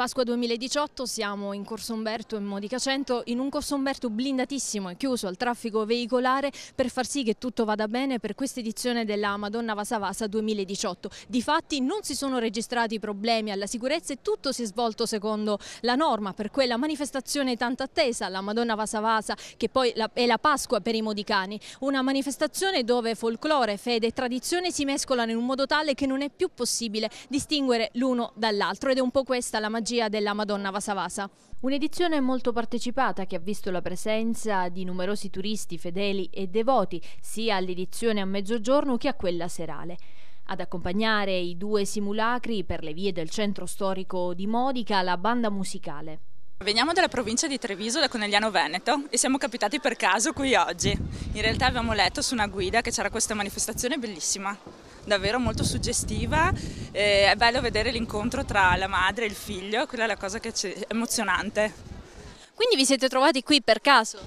Pasqua 2018 siamo in Corso Umberto in Modica 100, in un Corso Umberto blindatissimo e chiuso al traffico veicolare per far sì che tutto vada bene per questa edizione della Madonna Vasa Vasa 2018. Difatti non si sono registrati problemi alla sicurezza e tutto si è svolto secondo la norma per quella manifestazione tanto attesa, la Madonna Vasa Vasa che poi è la Pasqua per i modicani, una manifestazione dove folklore, fede e tradizione si mescolano in un modo tale che non è più possibile distinguere l'uno dall'altro ed è un po' questa la magia regia della Madonna Vasavasa. Un'edizione molto partecipata che ha visto la presenza di numerosi turisti fedeli e devoti sia all'edizione a mezzogiorno che a quella serale. Ad accompagnare i due simulacri per le vie del centro storico di Modica la banda musicale. Veniamo dalla provincia di Treviso, da Conegliano Veneto, e siamo capitati per caso qui oggi. In realtà abbiamo letto su una guida che c'era questa manifestazione bellissima davvero molto suggestiva. Eh, è bello vedere l'incontro tra la madre e il figlio, quella è la cosa che è emozionante. Quindi vi siete trovati qui per caso?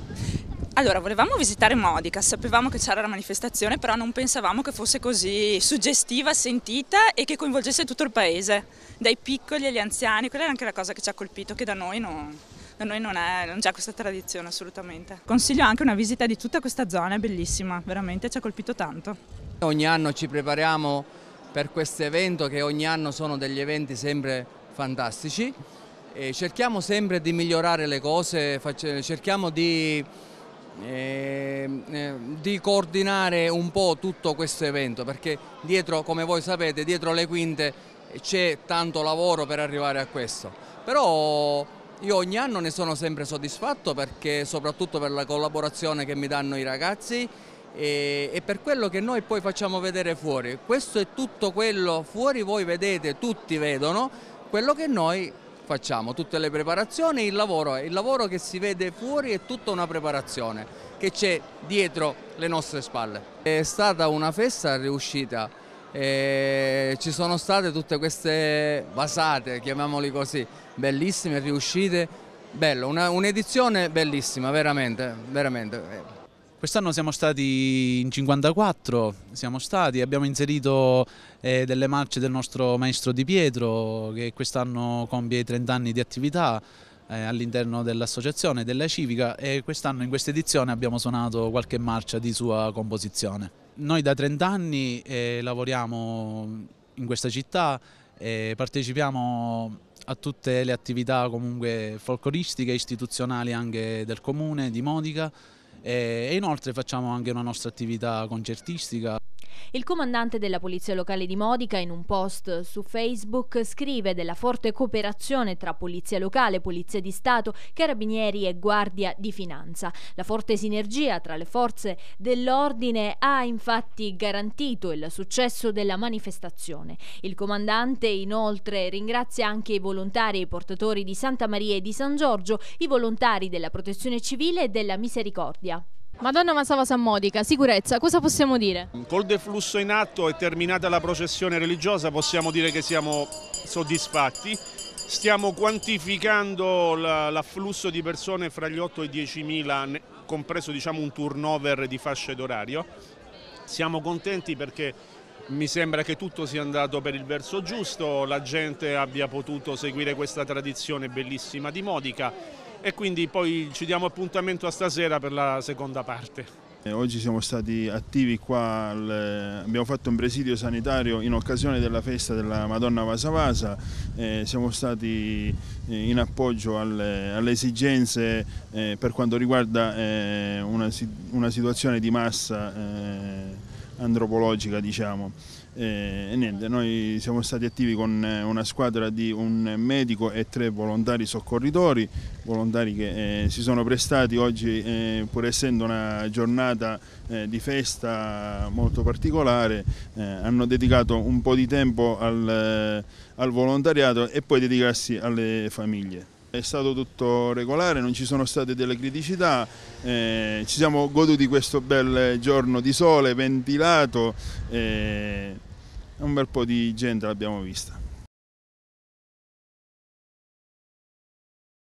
Allora, volevamo visitare Modica, sapevamo che c'era la manifestazione, però non pensavamo che fosse così suggestiva, sentita e che coinvolgesse tutto il paese, dai piccoli agli anziani, quella è anche la cosa che ci ha colpito, che da noi non, da noi non, è, non c'è questa tradizione assolutamente. Consiglio anche una visita di tutta questa zona, è bellissima, veramente ci ha colpito tanto. Ogni anno ci prepariamo per questo evento che ogni anno sono degli eventi sempre fantastici. E cerchiamo sempre di migliorare le cose, cerchiamo di, eh, di coordinare un po' tutto questo evento perché dietro, come voi sapete, dietro le quinte c'è tanto lavoro per arrivare a questo. Però io ogni anno ne sono sempre soddisfatto perché soprattutto per la collaborazione che mi danno i ragazzi e, e, per quello che noi poi facciamo vedere fuori. Questo è tutto quello, fuori voi vedete, tutti vedono, quello che noi facciamo, tutte le preparazioni, il lavoro, il lavoro che si vede fuori è tutta una preparazione che c'è dietro le nostre spalle. È stata una festa riuscita, eh, ci sono state tutte queste basate, chiamiamoli così, bellissime, riuscite, bello, un'edizione un bellissima, veramente, veramente. Quest'anno siamo stati in 54, siamo stati, abbiamo inserito eh, delle marce del nostro maestro Di Pietro che quest'anno compie i 30 anni di attività eh, all'interno dell'associazione della civica e quest'anno in questa edizione abbiamo suonato qualche marcia di sua composizione. Noi da 30 anni eh, lavoriamo in questa città e partecipiamo a tutte le attività comunque folcloristiche, istituzionali anche del comune di Modica eh, e inoltre facciamo anche una nostra attività concertistica. Il comandante della Polizia Locale di Modica in un post su Facebook scrive della forte cooperazione tra Polizia Locale, Polizia di Stato, Carabinieri e Guardia di Finanza. La forte sinergia tra le forze dell'ordine ha infatti garantito il successo della manifestazione. Il comandante inoltre ringrazia anche i volontari e i portatori di Santa Maria e di San Giorgio, i volontari della Protezione Civile e della Misericordia. Madonna Massava San Modica, sicurezza, cosa possiamo dire? Col deflusso in atto e terminata la processione religiosa possiamo dire che siamo soddisfatti. Stiamo quantificando l'afflusso di persone fra gli 8 e i 10 mila, compreso diciamo, un turnover di fasce d'orario. Siamo contenti perché mi sembra che tutto sia andato per il verso giusto, la gente abbia potuto seguire questa tradizione bellissima di Modica e quindi poi ci diamo appuntamento a stasera per la seconda parte. Eh, oggi siamo stati attivi qua, eh, abbiamo fatto un presidio sanitario in occasione della festa della Madonna Vasa, eh, siamo stati eh, in appoggio alle, alle esigenze eh, per quanto riguarda eh, una, una, situazione di massa antropologica diciamo. E niente, noi siamo stati attivi con eh, una squadra di un medico e tre volontari soccorritori, volontari che eh, si sono prestati oggi, eh, pur essendo una giornata eh, di festa molto particolare, eh, hanno dedicato un po' di tempo al, eh, al volontariato e poi dedicarsi alle famiglie è stato tutto regolare, non ci sono state delle criticità, eh, ci siamo goduti questo bel giorno di sole, ventilato, eh, un bel po' di gente l'abbiamo vista.